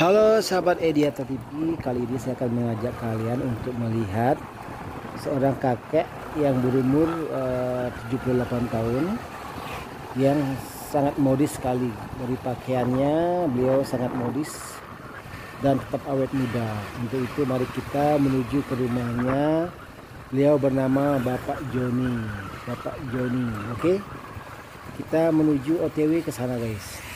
Halo sahabat Ediator TV, kali ini saya akan mengajak kalian untuk melihat seorang kakek yang berumur eh, uh, 78 tahun yang sangat modis sekali dari pakaiannya, beliau sangat modis dan tetap awet muda. Untuk itu mari kita menuju ke rumahnya. Beliau bernama Bapak Joni. Bapak Joni, oke? Okay? Kita menuju OTW ke sana, guys.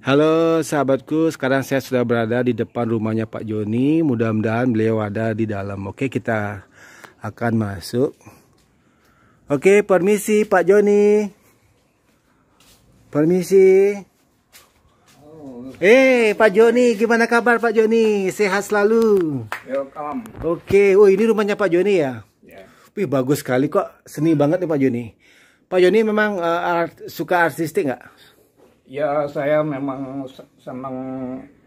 Halo sahabatku, sekarang saya sudah berada di depan rumahnya Pak Joni. Mudah-mudahan beliau ada di dalam. Oke, kita akan masuk. Oke, permisi Pak Joni. Permisi. Oh. Eh, hey, Pak Joni, gimana kabar Pak Joni? Sehat selalu. Welcome. Oke, oh ini rumahnya Pak Joni ya? Ya. Yeah. Wih, bagus sekali kok. Seni banget nih Pak Joni. Pak Joni memang uh, art, suka artistik nggak? Ya saya memang senang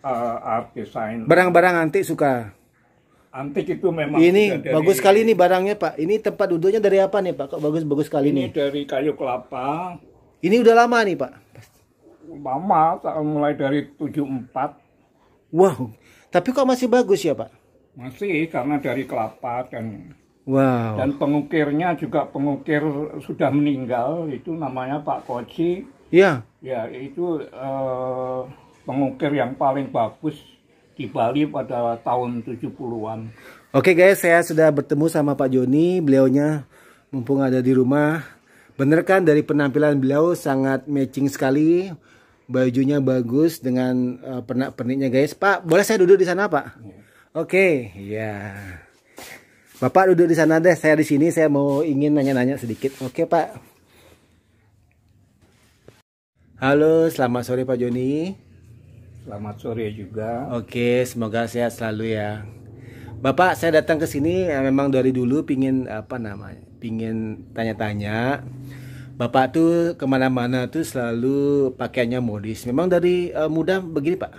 uh, eh, art design. Barang-barang antik suka. Antik itu memang. Ini bagus sekali ini barangnya Pak. Ini tempat duduknya dari apa nih Pak? Kok bagus-bagus sekali ini Ini dari kayu kelapa. Ini udah lama nih Pak. Lama, mulai dari 74. Wow, tapi kok masih bagus ya Pak? Masih, karena dari kelapa dan Wow. Dan pengukirnya juga pengukir sudah meninggal, itu namanya Pak Koci Iya. Ya, itu uh, pengukir yang paling bagus di Bali pada tahun 70-an. Oke guys, saya sudah bertemu sama Pak Joni, beliaunya mumpung ada di rumah. Bener kan dari penampilan beliau sangat matching sekali. Bajunya bagus dengan uh, pernak-perniknya guys. Pak, boleh saya duduk di sana, Pak? Yeah. Oke, ya. Bapak duduk di sana deh, saya di sini saya mau ingin nanya-nanya sedikit. Oke, Pak. Halo, selamat sore Pak Joni. Selamat sore juga. Oke, semoga sehat selalu ya. Bapak, saya datang ke sini ya, memang dari dulu pingin apa namanya, pingin tanya-tanya. Bapak tuh kemana-mana tuh selalu pakaiannya modis. Memang dari uh, muda begini Pak?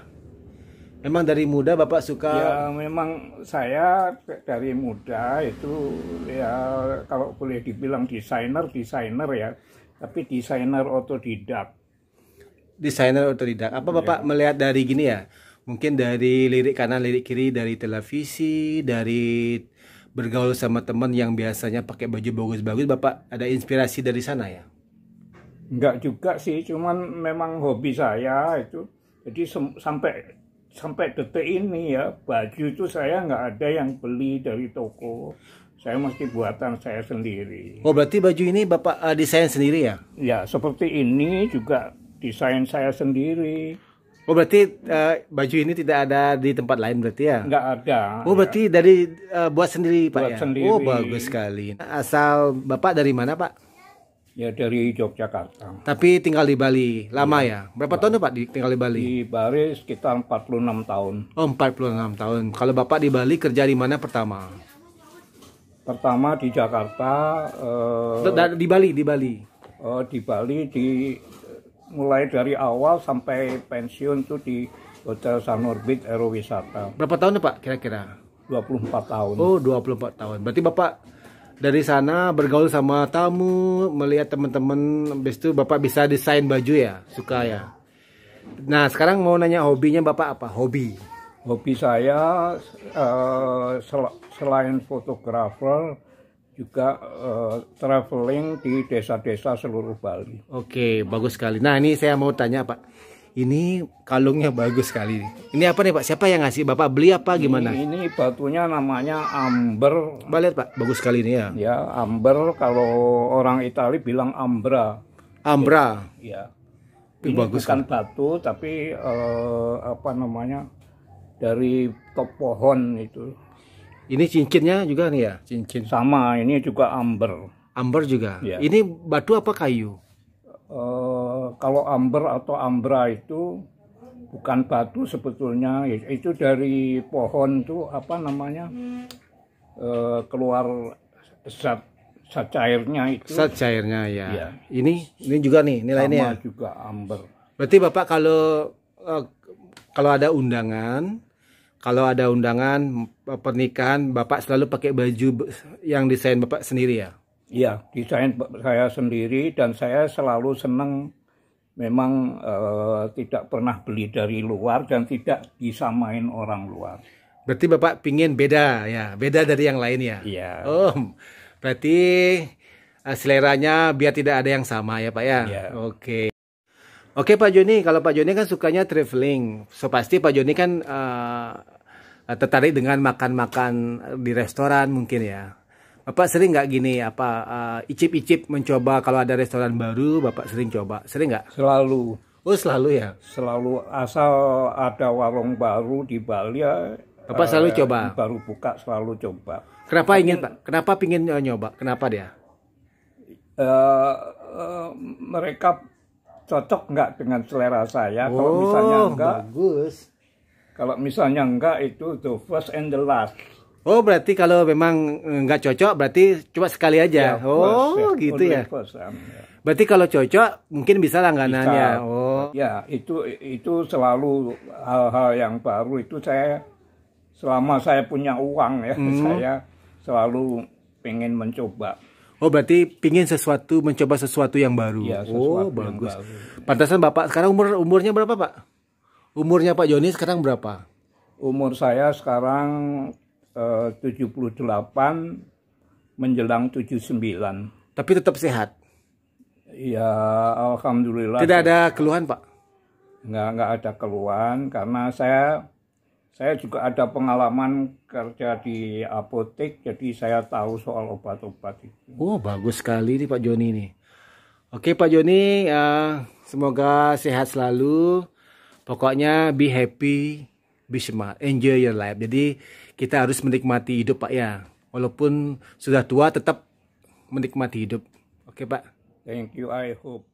Memang dari muda Bapak suka? Ya, memang saya dari muda itu ya kalau boleh dibilang desainer, desainer ya. Tapi desainer otodidak desainer otodidak. Apa iya. Bapak melihat dari gini ya? Mungkin dari lirik kanan, lirik kiri, dari televisi, dari bergaul sama teman yang biasanya pakai baju bagus-bagus, Bapak ada inspirasi dari sana ya? Enggak juga sih, cuman memang hobi saya itu. Jadi sampai sampai detik ini ya baju itu saya nggak ada yang beli dari toko saya mesti buatan saya sendiri. Oh berarti baju ini bapak uh, desain sendiri ya? Ya seperti ini juga desain saya sendiri. Oh berarti uh, baju ini tidak ada di tempat lain berarti ya? Enggak ada. Oh berarti dari uh, buat sendiri Pak ya? sendiri. Oh bagus sekali. Asal Bapak dari mana Pak? Ya dari Yogyakarta. Tapi tinggal di Bali lama ya? ya? Berapa iya. tahun Pak di, tinggal di Bali? Di Bali sekitar 46 tahun. Oh 46 tahun. Kalau Bapak di Bali kerja di mana pertama? Pertama di Jakarta. Uh, di Bali, di Bali. Uh, di Bali di mulai dari awal sampai pensiun tuh di Hotel Sanurbit Orbit Aerowisata. Berapa tahun Pak kira-kira? 24 tahun. Oh, 24 tahun. Berarti Bapak dari sana bergaul sama tamu, melihat teman-teman, habis itu Bapak bisa desain baju ya, suka ya. Nah, sekarang mau nanya hobinya Bapak apa? Hobi. Hobi saya uh, sel selain fotografer, juga uh, traveling di desa-desa seluruh Bali. Oke, bagus sekali. Nah, ini saya mau tanya Pak. Ini kalungnya bagus sekali. Ini apa nih Pak? Siapa yang ngasih? Bapak beli apa gimana? Ini, ini batunya namanya amber. Balik Pak, bagus sekali ini ya. Ya, amber kalau orang Italia bilang ambra. Ambra. Ya. ya. Ini bagus bukan kan? batu tapi uh, apa namanya? dari top pohon itu. Ini cincinnya juga nih ya, cincin. Sama, ini juga amber. Amber juga. Ya. Ini batu apa kayu? Uh, kalau amber atau ambra itu bukan batu sebetulnya, itu dari pohon tuh apa namanya uh, keluar zat zat cairnya itu. Zat cairnya ya. ya. Ini ini juga nih nilainya. Sama juga amber. Berarti bapak kalau uh, kalau ada undangan kalau ada undangan eh, pernikahan Bapak selalu pakai baju yang desain Bapak sendiri ya? Iya, desain saya sendiri dan saya selalu senang memang uh, tidak pernah beli dari luar dan tidak disamain orang luar. Berarti Bapak pingin beda ya, beda dari yang lain ya? Iya. Oh, berarti uh, seleranya biar tidak ada yang sama ya Pak ya? Iya. Oke. Okay. Oke Pak Joni, kalau Pak Joni kan sukanya traveling, so pasti Pak Joni kan uh, Eh, tertarik dengan makan-makan eh, di restoran mungkin ya. Bapak sering nggak gini apa eh, icip-icip uh, mencoba kalau ada restoran baru Bapak sering coba sering nggak? Selalu. Oh selalu ya? Selalu asal ada warung baru di Bali ya. Bapak uh, selalu coba. Baru buka selalu coba. Kenapa Tapi, ingin Pak? Kenapa ingin nyoba? Kenapa dia? Uh, uh, mereka cocok nggak dengan selera saya? Oh, kalau misalnya oh, enggak, bagus kalau misalnya enggak itu the first and the last. Oh berarti kalau memang eh, enggak cocok berarti coba sekali aja. Yeah, oh first, gitu ya. First, um, yeah. Berarti kalau cocok mungkin bisa langganannya. Bisa. Oh. Ya itu itu selalu hal-hal yang baru itu saya selama saya punya uang ya hmm. saya selalu pengen mencoba. Oh berarti pingin sesuatu mencoba sesuatu yang baru. Ya, oh, sesuatu oh bagus. Yang baru. Pantasan bapak sekarang umur umurnya berapa pak? Umurnya Pak Joni sekarang berapa? Umur saya sekarang eh, uh, 78 menjelang 79. Tapi tetap sehat. Ya, alhamdulillah. Tidak ada keluhan, Pak. Enggak, enggak ada keluhan karena saya saya juga ada pengalaman kerja di apotek, jadi saya tahu soal obat-obat itu. Oh, bagus sekali nih Pak Joni nih. Oke Pak Joni, uh, semoga sehat selalu pokoknya be happy be smart enjoy your life jadi kita harus menikmati hidup pak ya walaupun sudah tua tetap menikmati hidup oke pak thank you I hope